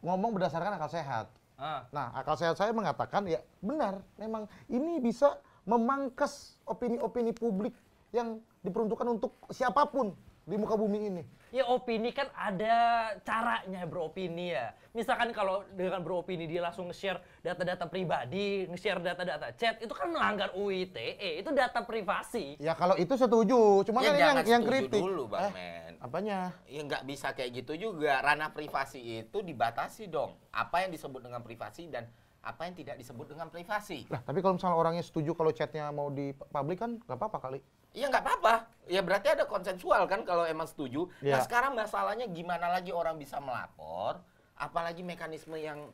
ngomong berdasarkan akal sehat. Ah. Nah, akal sehat saya mengatakan ya benar, memang ini bisa memangkas opini-opini publik yang diperuntukkan untuk siapapun di muka bumi ini. Ya opini kan ada caranya beropini ya. Misalkan kalau dengan beropini dia langsung nge-share data-data pribadi, nge-share data-data chat, itu kan melanggar UITE, eh itu data privasi. Ya kalau itu setuju, cuma ya, kan yang yang kritik. dulu Bang eh, Men. Apanya? Ya nggak bisa kayak gitu juga. Ranah privasi itu dibatasi dong. Apa yang disebut dengan privasi dan apa yang tidak disebut dengan privasi. Nah, tapi kalau misalnya orangnya setuju kalau chatnya mau di publik kan nggak apa-apa kali. Iya nggak apa-apa. Ya berarti ada konsensual kan kalau emang setuju. Nah, ya. Nah sekarang masalahnya gimana lagi orang bisa melapor, apalagi mekanisme yang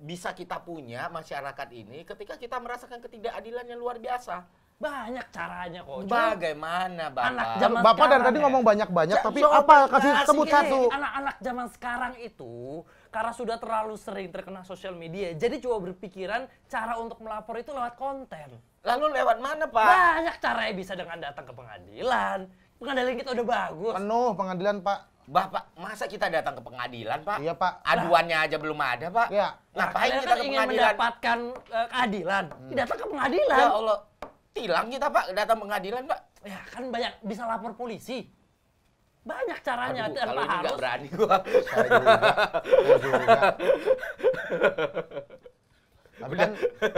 bisa kita punya masyarakat ini ketika kita merasakan ketidakadilan yang luar biasa. Banyak caranya kok. Bagaimana Bapak? Anak zaman Bapak dari tadi ya? ngomong banyak-banyak, tapi so, apa? Kasih sebut satu. Iya, anak-anak zaman sekarang itu karena sudah terlalu sering terkena sosial media, jadi coba berpikiran cara untuk melapor itu lewat konten. Lalu lewat mana, Pak? Banyak caranya bisa dengan datang ke pengadilan. Pengadilan kita udah bagus. Penuh pengadilan, Pak. Bapak, masa kita datang ke pengadilan, Pak? Iya, Pak. Aduannya aja belum ada, Pak. Iya. Ngapain kita kan ke pengadilan? ingin mendapatkan uh, keadilan. Hmm. Datang ke pengadilan. Ya Allah. Tilang kita, Pak, datang pengadilan, Pak. Ya, kan banyak bisa lapor polisi. Banyak caranya. Aduh, kalau ini harus. berani gua. Saya juga. Saya juga. Tapi kan, kan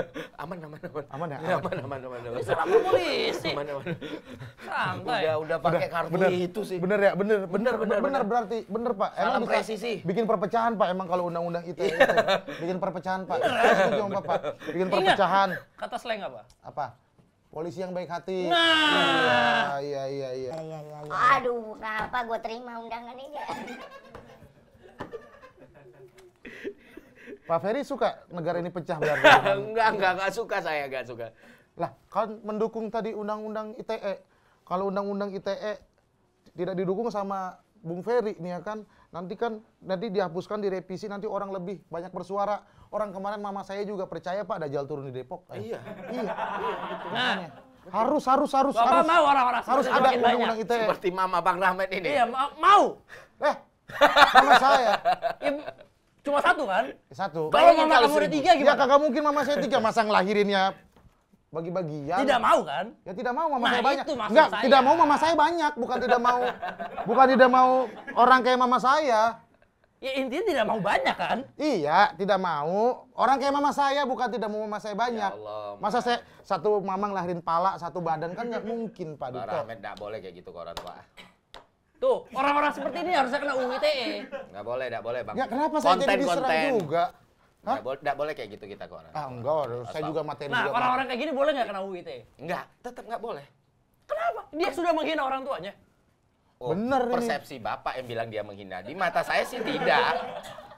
aman aman aman. Aman ya? Aman aman aman aman. aman. Serang polisi. Aman aman. Santai. Udah udah pakai kartu bener, itu sih. Bener ya, bener bener bener, bener, bener. berarti bener Pak. Emang bisa presisi. bikin perpecahan Pak emang kalau undang-undang ITE itu. Iya. Bikin perpecahan Pak. Setuju Pak. Bikin perpecahan. Kata slang apa? Apa? Polisi yang baik hati. Nah. Iya, iya, iya. iya. iya, iya Aduh, kenapa gue terima undangan ini? Pak Ferry suka negara ini pecah berarti? enggak, enggak, enggak suka saya, enggak suka. Lah, kan mendukung tadi undang-undang ITE. Kalau undang-undang ITE tidak didukung sama Bung Ferry nih ya kan, nanti kan nanti dihapuskan direvisi nanti orang lebih banyak bersuara. Orang kemarin mama saya juga percaya Pak ada jalan turun di Depok. Eh, iya. Iya. Nah, harus harus harus Bapak harus. mau orang-orang harus ada undang-undang ITE. Seperti mama Bang Rahmat ini. Iya, mau. Eh, Mama saya. Cuma satu kan? Eh, satu. Kalau mama kamu ada tiga gimana? Ya kagak mungkin mama saya tiga, masa ngelahirinnya bagi bagi ya Tidak mau kan? Ya tidak mau mama nah, saya banyak. Enggak, saya. tidak mau mama saya banyak, bukan tidak mau bukan tidak mau orang kayak mama saya. Ya intinya tidak mau banyak kan? Iya, tidak mau. Orang kayak mama saya bukan tidak mau mama saya banyak. Ya Allah, Masa saya satu mamang lahirin pala, satu badan kan nggak mungkin Pak Dito. Rahmat nggak boleh kayak gitu ke orang tua. Tuh, orang-orang seperti ini harusnya kena UU ITE. Enggak boleh, enggak boleh, Bang. Ya, kenapa konten, saya jadi diserang konten. juga? Enggak Nggak, enggak boleh kayak gitu kita kok orang. Ah, enggak, harus. saya juga materi nah, juga. Nah, orang-orang kayak gini boleh nggak kena UU ITE? Enggak, tetap nggak boleh. Kenapa? Dia sudah menghina orang tuanya. Oh, Bener persepsi ini. Bapak yang bilang dia menghina. Di mata saya sih tidak.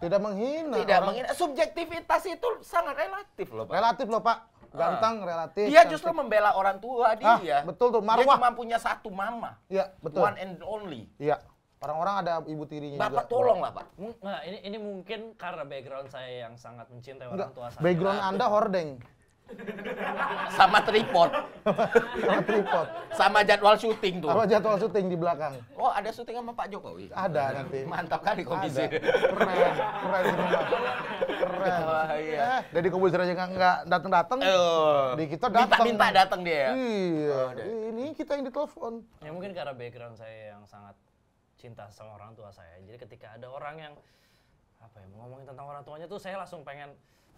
Tidak menghina. Tidak orang. menghina. Subjektivitas itu sangat relatif loh, Pak. Relatif loh, Pak. Ganteng uh. relatif. Dia justru cantik. membela orang tua dia. Ah, betul tuh marwah. Dia cuma punya satu mama. Iya, betul. One and only. Iya. Orang-orang ada ibu tirinya Bapak juga. tolong lah Pak. Nah ini, ini mungkin karena background saya yang sangat mencintai Enggak. orang tua saya. Background Anda hordeng. sama tripod. sama tripod. Sama jadwal syuting tuh. Sama jadwal syuting di belakang. Oh, ada syuting sama Pak Jokowi? Ada nanti. Mantap kali komisi. Ada. Keren, keren banget. Keren. Oh, iya. Eh, komisi aja nggak datang-datang. Uh, eh, oh. di kita datang. Minta-minta datang dia. Ya? Iya. Oh, ini kita yang ditelepon. Ya mungkin karena background saya yang sangat cinta sama orang tua saya. Jadi ketika ada orang yang apa ya ngomongin tentang orang tuanya tuh saya langsung pengen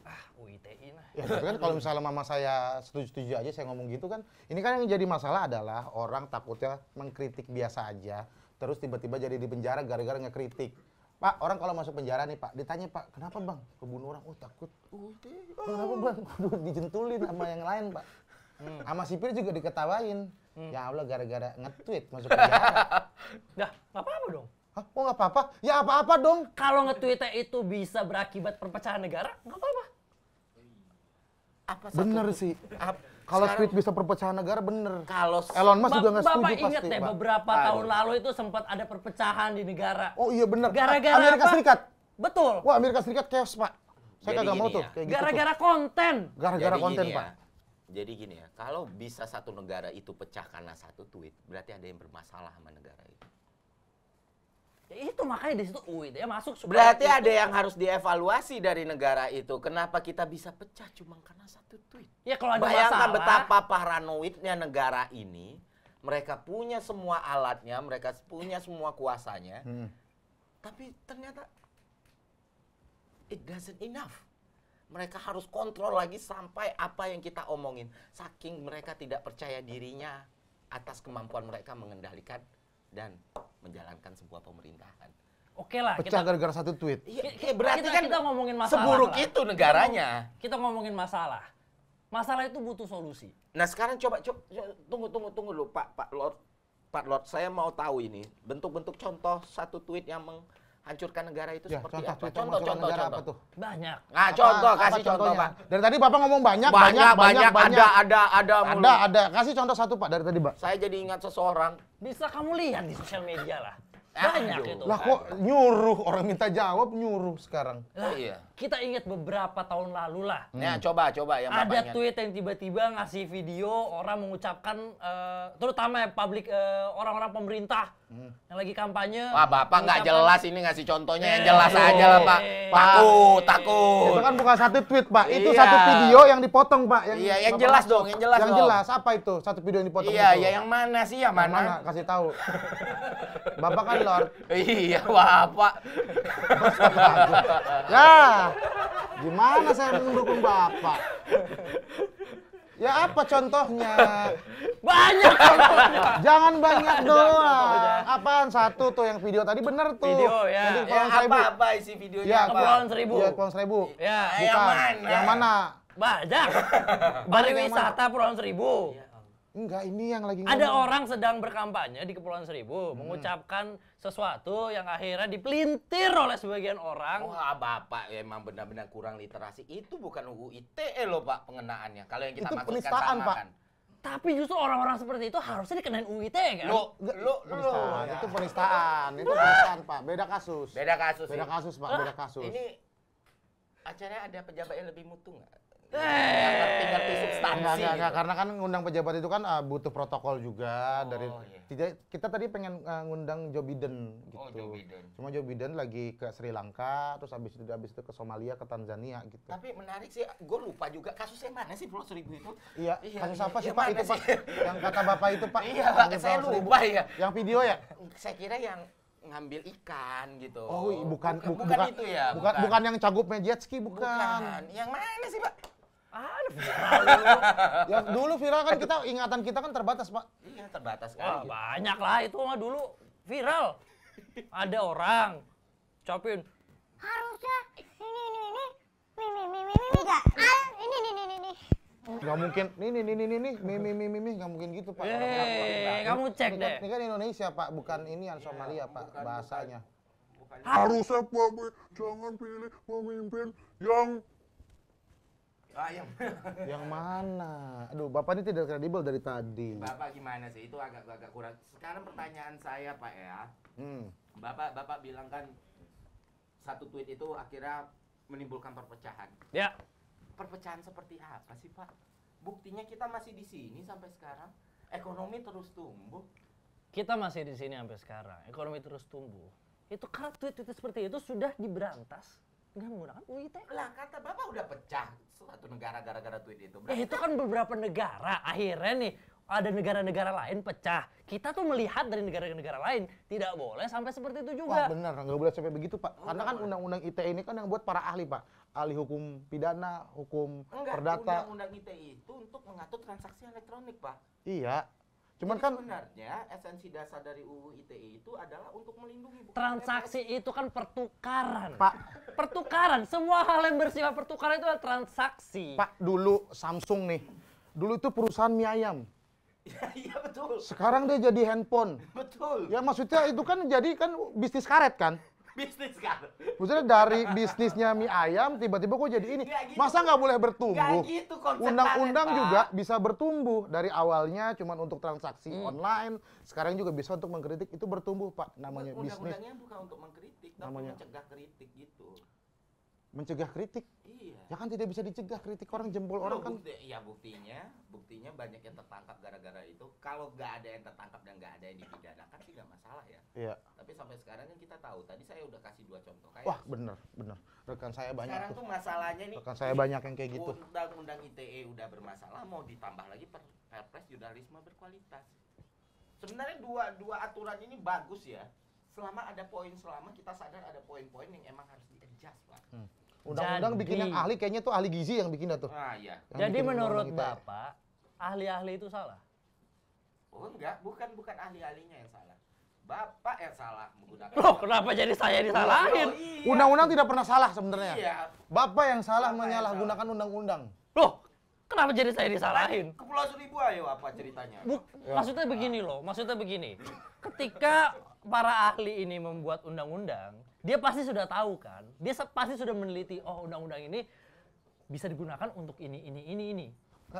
ah UITI mah Ya, kan kalau misalnya mama saya setuju-setuju aja saya ngomong gitu kan, ini kan yang jadi masalah adalah orang takutnya mengkritik biasa aja, terus tiba-tiba jadi di penjara gara-gara ngekritik. Pak, orang kalau masuk penjara nih Pak, ditanya Pak, kenapa Bang? Kebunuh orang, oh takut. UITI. Oh. Kenapa Bang? Aduh, dijentulin sama yang lain Pak. Hmm. Sama sipir juga diketawain. Hmm. Ya Allah, gara-gara nge-tweet masuk penjara. Dah, nggak apa-apa dong. Hah? Oh nggak apa-apa? Ya apa-apa dong. Kalau nge-tweetnya itu bisa berakibat perpecahan negara, nggak apa-apa apa satu, bener sih ap, kalau tweet bisa perpecahan negara bener kalau Elon Musk juga nggak setuju Bapak ingat pasti, deh beberapa Aduh. tahun lalu itu sempat ada perpecahan di negara oh iya bener gara-gara Amerika apa? Serikat betul wah Amerika Serikat chaos Pak saya kagak mau ya. gitu tuh gara-gara gitu konten gara-gara konten ya. Pak jadi gini ya, kalau bisa satu negara itu pecah karena satu tweet, berarti ada yang bermasalah sama negara itu. Ya itu makanya di situ dia masuk Berarti ada yang harus dievaluasi dari negara itu. Kenapa kita bisa pecah cuma karena satu tweet? Ya kalau ada Bayangkan masalah, betapa paranoidnya negara ini. Mereka punya semua alatnya, mereka punya semua kuasanya. Hmm. Tapi ternyata it doesn't enough. Mereka harus kontrol lagi sampai apa yang kita omongin. Saking mereka tidak percaya dirinya atas kemampuan mereka mengendalikan dan menjalankan sebuah pemerintahan. Oke lah. Pecah gara-gara satu tweet. Iya, berarti kita, kan kita ngomongin masalah. Seburuk lah. itu negaranya. Kita, ngomongin masalah. Masalah itu butuh solusi. Nah sekarang coba, coba, coba tunggu tunggu tunggu dulu Pak Pak Lord Pak Lord saya mau tahu ini bentuk-bentuk contoh satu tweet yang meng, hancurkan negara itu ya, seperti contoh, apa? Contoh, contoh, contoh, contoh. Apa tuh? Banyak. Nah, contoh, apa, kasih apa contoh, Pak. Dari tadi Bapak ngomong banyak, banyak, banyak, banyak, ada, ada, ada, ada, ada. Kasih contoh satu Pak dari tadi, Pak. Saya jadi ingat seseorang. Bisa kamu lihat di sosial media lah. Banyak Aduh. itu. Lah kok nyuruh orang minta jawab nyuruh sekarang. Lah iya kita ingat beberapa tahun lalu lah. Hmm. Ya, coba coba yang Bapak Ada ingat. tweet yang tiba-tiba ngasih video orang mengucapkan uh, terutama ya publik uh, orang-orang pemerintah hmm. yang lagi kampanye. Wah, Bapak nggak jelas ini ngasih contohnya yang eh. jelas eee. aja lah, Pak. takut, takut. Itu kan bukan satu tweet, Pak. Itu iya. satu video yang dipotong, Pak. Yang iya, yang jelas langsung. dong, yang jelas Yang jelas apa itu? Satu video yang dipotong Iya, itu. iya yang mana sih? Yang, mana? mana? Kasih tahu. bapak kan Lord. iya, Bapak. ya. Gimana saya mendukung Bapak? Ya apa contohnya? Banyak contohnya. Jangan banyak doang. Apaan satu tuh yang video tadi bener tuh. Video ya. Jadi, ya apa apa isi videonya? Ya, Kepulauan seribu. Ya kepulauan seribu. Ya, Bukan. yang mana? Yang mana? Banyak. Pariwisata kepulauan Seribu. Ya. Enggak, ini yang lagi ngomong. Ada orang sedang berkampanye di Kepulauan Seribu, hmm. mengucapkan sesuatu yang akhirnya dipelintir oleh sebagian orang. Wah, oh, Bapak ya, emang benar-benar kurang literasi. Itu bukan UU ITE loh, Pak, pengenaannya. Kalau yang kita Itu maksudkan penistaan, Pak. Tapi justru orang-orang seperti itu harusnya dikenain UU ITE kan? Lo, lo, lo. Ya. Itu penistaan, itu penistaan, Pak. Beda kasus. Beda kasus. Beda ya. kasus, Pak. Beda kasus. Ini acaranya ada pejabat yang lebih mutu nggak? Eh. ngerti-ngerti Enggak, enggak, enggak, gitu. karena kan ngundang pejabat itu kan uh, butuh protokol juga oh, dari iya. tidak kita tadi pengen uh, ngundang Joe Biden gitu. Oh, Joe Biden. Cuma Joe Biden lagi ke Sri Lanka, terus habis itu habis itu ke Somalia, ke Tanzania gitu. Tapi menarik sih, gue lupa juga kasusnya mana sih Pulau Seribu itu? Iya, iya kasus iya, apa sih iya, Pak itu Pak? yang kata Bapak itu Pak. Iya, Pak, saya lupa ya. Yang video ya? Saya kira yang ngambil ikan gitu. Oh, bukan bukan, bukan, bukan itu ya. Bukan bukan, bukan yang cagup jet bukan. Bukan. Yang mana sih, Pak? Ada ya dulu viral kan kita ingatan kita kan terbatas, Pak. Iya, terbatas kan. Wah, banyak lah itu mah dulu viral. Ada orang copin. harusnya ini ini ini ini ini ini ini ini, enggak. ini ini ini ini. Gak mungkin, nih nih nih nih nih nih nih nih nih nih gak mungkin gitu pak. Yeay, eh, kamu cek ini, kan deh. Ini kan Indonesia pak, bukan ini yang Somalia iya, pak bahasanya. Harusnya pak, jangan pilih pemimpin yang ayam. yang mana? Aduh, Bapak ini tidak kredibel dari tadi. Bapak gimana sih? Itu agak agak kurang. Sekarang pertanyaan saya, Pak ya. Hmm. Bapak Bapak bilang kan satu tweet itu akhirnya menimbulkan perpecahan. Ya. Perpecahan seperti apa sih, Pak? Buktinya kita masih di sini sampai sekarang. Ekonomi terus tumbuh. Kita masih di sini sampai sekarang. Ekonomi terus tumbuh. Itu karena tweet-tweet seperti itu sudah diberantas nggak menggunakan UU ITE. Ya. Lah kata Bapak udah pecah suatu negara gara-gara tweet itu. Berarti eh, itu kan beberapa negara akhirnya nih ada negara-negara lain pecah. Kita tuh melihat dari negara-negara lain tidak boleh sampai seperti itu juga. Wah, benar, nggak boleh sampai begitu Pak. Karena kan undang-undang ITE ini kan yang buat para ahli Pak, ahli hukum pidana, hukum Enggak, perdata. Undang-undang ITE itu untuk mengatur transaksi elektronik Pak. Iya, Cuman kan sebenarnya esensi dasar dari UU ITE itu adalah untuk melindungi bukan transaksi itu kan pertukaran. Pak, pertukaran. Semua hal yang bersifat pertukaran itu adalah transaksi. Pak, dulu Samsung nih. Dulu itu perusahaan mie ayam. Iya, iya betul. Sekarang dia jadi handphone. Betul. Ya maksudnya itu kan jadi kan bisnis karet kan? bisnis kan maksudnya dari bisnisnya mie ayam tiba-tiba kok jadi ini gak gitu. masa nggak boleh bertumbuh gak gitu undang-undang juga bisa bertumbuh dari awalnya cuma untuk transaksi hmm. online sekarang juga bisa untuk mengkritik itu bertumbuh pak namanya undang bisnis undang-undangnya bukan untuk mengkritik namanya. tapi mencegah kritik gitu mencegah kritik. Iya. Ya kan tidak bisa dicegah kritik orang jempol orang kan. Bukti, ya buktinya, buktinya banyak yang tertangkap gara-gara itu. Kalau nggak ada yang tertangkap dan nggak ada yang dipidanakan sih nggak masalah ya. Iya. Tapi sampai sekarang kan kita tahu. Tadi saya udah kasih dua contoh. Kayak Wah bener bener. Rekan saya banyak. Sekarang tuh, tuh masalahnya nih. Rekan saya banyak yang kayak gitu. Undang-undang ITE udah bermasalah. Mau ditambah lagi per perpres jurnalisme berkualitas. Sebenarnya dua dua aturan ini bagus ya. Selama ada poin, selama kita sadar ada poin-poin yang emang harus di-adjust, Pak. Hmm Undang-undang bikin yang ahli kayaknya tuh ahli gizi yang bikin tuh. Ah iya. Yang Jadi menurut Bapak, ahli-ahli itu salah? Oh enggak, bukan bukan ahli-ahlinya yang salah. Bapak yang salah menggunakan. Loh, kenapa jadi saya disalahin? Oh, iya. Undang-undang iya. tidak pernah salah sebenarnya. Iya. Bapak yang salah Bapak menyalahgunakan undang-undang. Loh, kenapa jadi saya disalahin? Kepulauan Seribu ayo apa ceritanya? Buk, ya. Maksudnya begini loh, maksudnya begini. Ketika para ahli ini membuat undang-undang, dia pasti sudah tahu kan dia pasti sudah meneliti oh undang-undang ini bisa digunakan untuk ini ini ini ini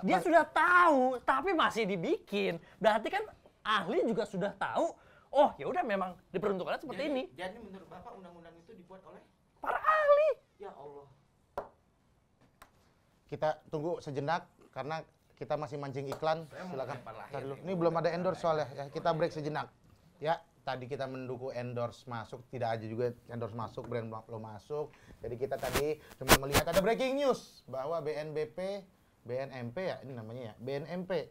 dia sudah tahu tapi masih dibikin berarti kan ahli juga sudah tahu oh ya udah memang diperuntukkan seperti jadi, ini jadi menurut bapak undang-undang itu dibuat oleh para ahli ya Allah kita tunggu sejenak karena kita masih mancing iklan silakan ini belum ada endorse soalnya ya kita break sejenak ya tadi kita mendukung endorse masuk, tidak aja juga endorse masuk, brand lo masuk. Jadi kita tadi cuma melihat ada breaking news bahwa BNBP, BNMP ya, ini namanya ya, BNMP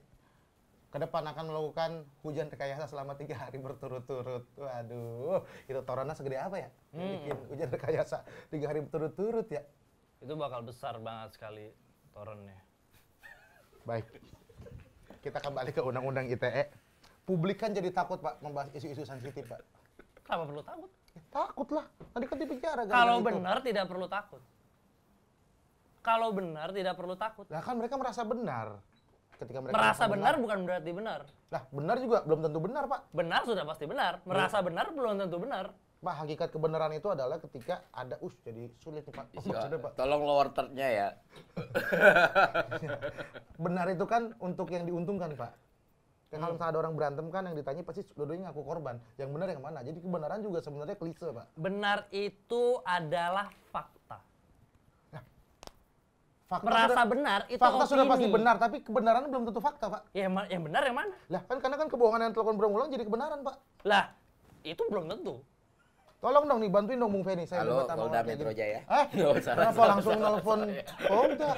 ke depan akan melakukan hujan rekayasa selama tiga hari berturut-turut. Waduh, itu torannya segede apa ya? Hmm. Bikin hujan rekayasa tiga hari berturut-turut ya? Itu bakal besar banget sekali torannya. Baik, kita kembali ke undang-undang ITE. Publik kan jadi takut Pak membahas isu-isu sensitif Pak. Kenapa perlu takut? Ya, takut lah. Tadi kan dipikir Kalau benar tidak perlu takut. Kalau benar tidak perlu takut. Lah kan mereka merasa benar. Ketika mereka merasa benar, benar bukan berarti benar. Lah benar juga belum tentu benar Pak. Benar sudah pasti benar. Iya. Merasa hmm. benar belum tentu benar. Pak, hakikat kebenaran itu adalah ketika ada us jadi sulit Pak. Oh, Pak. Tolong lower third ya. benar itu kan untuk yang diuntungkan, Pak. Ya, kalau hmm. misalnya ada orang berantem kan yang ditanya pasti dua-duanya ngaku korban. Yang benar yang mana? Jadi kebenaran juga sebenarnya klise, Pak. Benar itu adalah fakta. Nah, fakta Merasa sudah, benar itu fakta opini. sudah pasti benar, tapi kebenaran belum tentu fakta, Pak. Ya, yang benar yang mana? Lah, kan karena kan kebohongan yang telepon berulang jadi kebenaran, Pak. Lah, itu belum tentu. Tolong dong nih bantuin dong Bung Feni. Saya Halo, Polda Metro Jaya. Eh, no, salah, kenapa langsung salah, Oh, Polda?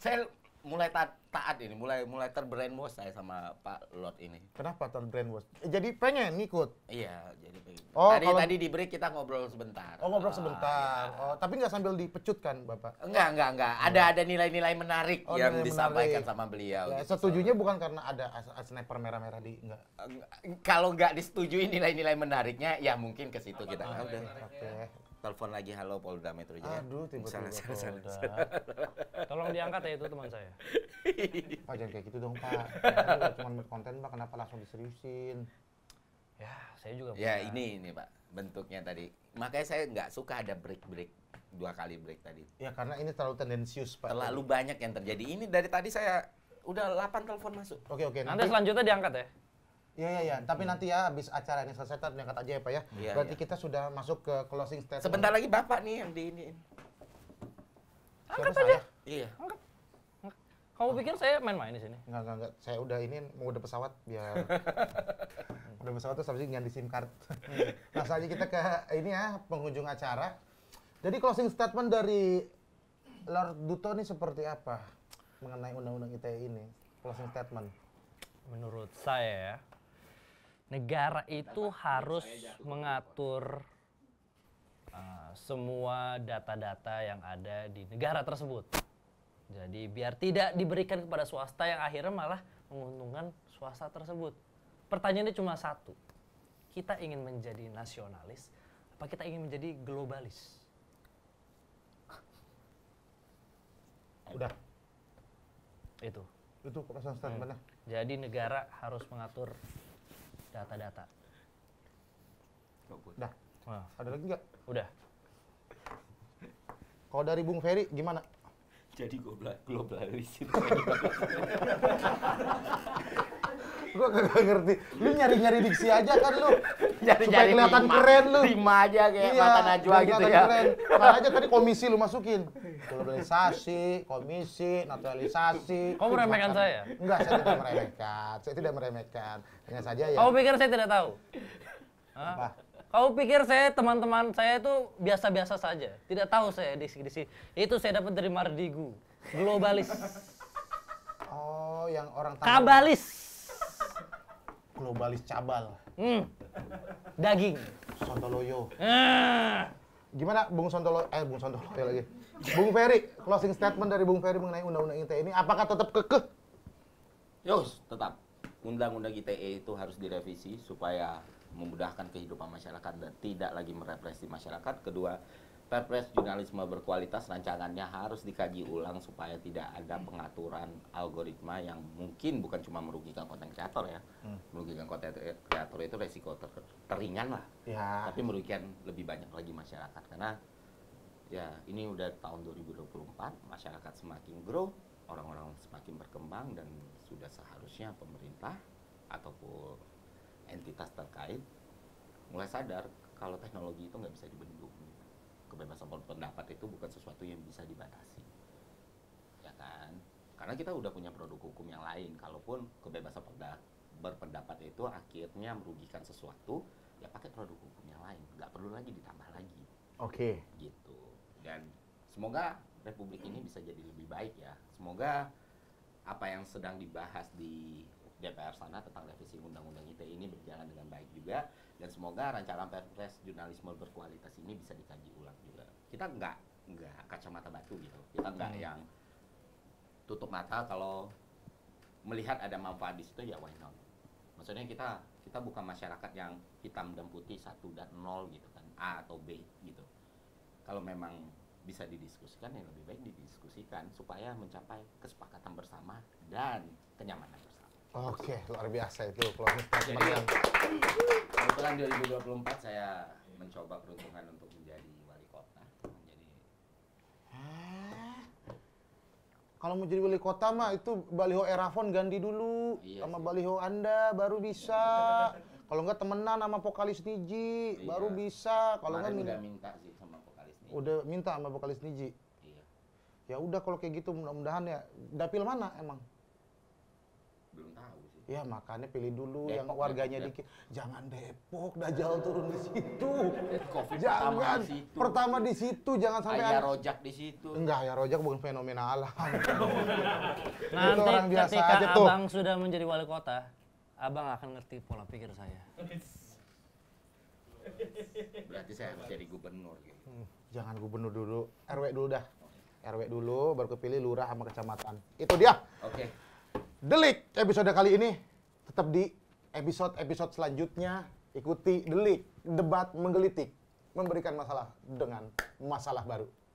saya mulai taat, taat ini, mulai mulai terbrainwash saya sama Pak Lot ini. Kenapa terbrainwash? Jadi pengen ngikut. Iya, jadi pengen. Oh, tadi kalau... tadi di break kita ngobrol sebentar. Oh, ngobrol sebentar. Iya. Oh, tapi nggak sambil dipecutkan, Bapak. Enggak, enggak, enggak. Iya. Ada ada nilai-nilai menarik oh, yang nilai disampaikan menarik. sama beliau. Ya, gitu. Setujunya bukan karena ada sniper merah-merah di enggak. Kalau nggak disetujui nilai-nilai menariknya, ya mungkin ke situ kita. Oke telepon lagi halo Polda Metro Jaya. Aduh, tiba-tiba salah, salah, salah, Tolong diangkat ya itu teman saya. Pak oh, jangan kayak gitu dong Pak. Ya, cuma konten Pak, kenapa langsung diseriusin? Ya, saya juga. Ya pernah. ini ini Pak bentuknya tadi. Makanya saya nggak suka ada break break dua kali break tadi. Ya karena ini terlalu tendensius Pak. Terlalu banyak yang terjadi. Ini dari tadi saya udah 8 telepon masuk. Oke oke. Nanti, nanti selanjutnya diangkat ya. Iya iya iya, tapi hmm. nanti ya habis acara ini selesai kita aja ya Pak ya. ya Berarti ya. kita sudah masuk ke closing statement. Sebentar lagi Bapak nih yang di ini. Angkat aja. Iya. Angkat. Kamu pikir saya main-main di sini? Enggak, enggak, enggak. Saya udah ini mau udah pesawat biar udah pesawat terus habis ganti SIM card. Hmm. nah, saja kita ke ini ya pengunjung acara. Jadi closing statement dari Lord Duto ini seperti apa mengenai undang-undang ITE ini? Closing statement. Menurut saya ya, negara itu Data, harus mengatur uh, semua data-data yang ada di negara tersebut. Jadi biar tidak diberikan kepada swasta yang akhirnya malah menguntungkan swasta tersebut. Pertanyaannya cuma satu. Kita ingin menjadi nasionalis apa kita ingin menjadi globalis? Udah. Itu. Itu perasaan statementnya. Hmm. Jadi negara harus mengatur data-data. Udah. Nah. Ada lagi nggak? Udah. Kalau dari Bung Ferry gimana? Jadi global globalisir. Gua gak ngerti. Lu nyari-nyari diksi aja kan lu. Nyari-nyari Supaya kelihatan lima, keren lu. Lima aja kayak iya, mata Najwa gitu ya. Keren. Mana aja tadi komisi lu masukin. Globalisasi, komisi, naturalisasi. Kamu meremehkan saya? Enggak, saya tidak meremehkan. Saya tidak meremehkan. Hanya saja ya. Kamu pikir saya tidak tahu? Hah? Apa? Kau pikir saya teman-teman saya itu biasa-biasa saja? Tidak tahu saya di sini. Itu saya dapat dari Mardigu. Globalis. Oh, yang orang Kabalis globalis cabal. Hmm. Daging. Sontoloyo. Ah. Gimana Bung Sontoloyo? Eh, Bung Sontoloyo lagi. Bung Ferry, closing statement dari Bung Ferry mengenai Undang-Undang ITE ini, apakah tetap kekeh? Yos, tetap. Undang-Undang ITE itu harus direvisi supaya memudahkan kehidupan masyarakat dan tidak lagi merepresi masyarakat. Kedua, Perpres jurnalisme berkualitas rancangannya harus dikaji ulang supaya tidak ada pengaturan algoritma yang mungkin bukan cuma merugikan konten kreator ya, hmm. merugikan konten kreator itu resiko ter teringan lah, ya. tapi merugikan lebih banyak lagi masyarakat karena ya ini udah tahun 2024 masyarakat semakin grow, orang-orang semakin berkembang dan sudah seharusnya pemerintah ataupun entitas terkait mulai sadar kalau teknologi itu nggak bisa dibendung kebebasan berpendapat itu bukan sesuatu yang bisa dibatasi ya kan karena kita udah punya produk hukum yang lain kalaupun kebebasan berpendapat itu akhirnya merugikan sesuatu ya pakai produk hukum yang lain nggak perlu lagi ditambah lagi oke okay. gitu dan semoga republik ini bisa jadi lebih baik ya semoga apa yang sedang dibahas di DPR sana tentang revisi undang-undang ITE ini berjalan dengan baik juga dan semoga rancangan perpres jurnalisme berkualitas ini bisa dikaji ulang juga kita nggak nggak kacamata batu gitu kita nggak hmm. yang tutup mata kalau melihat ada manfaat di situ ya why not maksudnya kita kita bukan masyarakat yang hitam dan putih satu dan nol gitu kan A atau B gitu kalau memang bisa didiskusikan yang lebih baik didiskusikan supaya mencapai kesepakatan bersama dan kenyamanan Oke, luar biasa itu closing statement yang kebetulan 2024 saya mencoba peruntungan untuk menjadi wali kota, menjadi eh, kalau mau jadi wali kota mah itu baliho Erafon ganti dulu iya sama sih. baliho Anda baru bisa. kalau enggak temenan sama vokalis Niji iya. baru bisa. Kalau enggak minta, minta sih sama vokalis Niji. Udah minta sama vokalis Niji. Iya. Ya udah kalau kayak gitu mudah-mudahan ya dapil mana emang? ya makanya pilih dulu Depok, yang warganya dikit. Depok. Ya. Jangan Depok, Dajjal turun di situ. Covid jangan pertama di situ. Pertama di situ jangan sampai ayah rojak di situ. Enggak, ya rojak bukan fenomena alam. Nanti orang biasa ketika aja tuh. Abang sudah menjadi wali kota, Abang akan ngerti pola pikir saya. Berarti saya harus jadi gubernur gitu. Hmm, jangan gubernur dulu, RW dulu dah. RW dulu baru kepilih lurah sama kecamatan. Itu dia. Oke. Okay. Delik episode kali ini tetap di episode-episode selanjutnya ikuti Delik debat menggelitik memberikan masalah dengan masalah baru.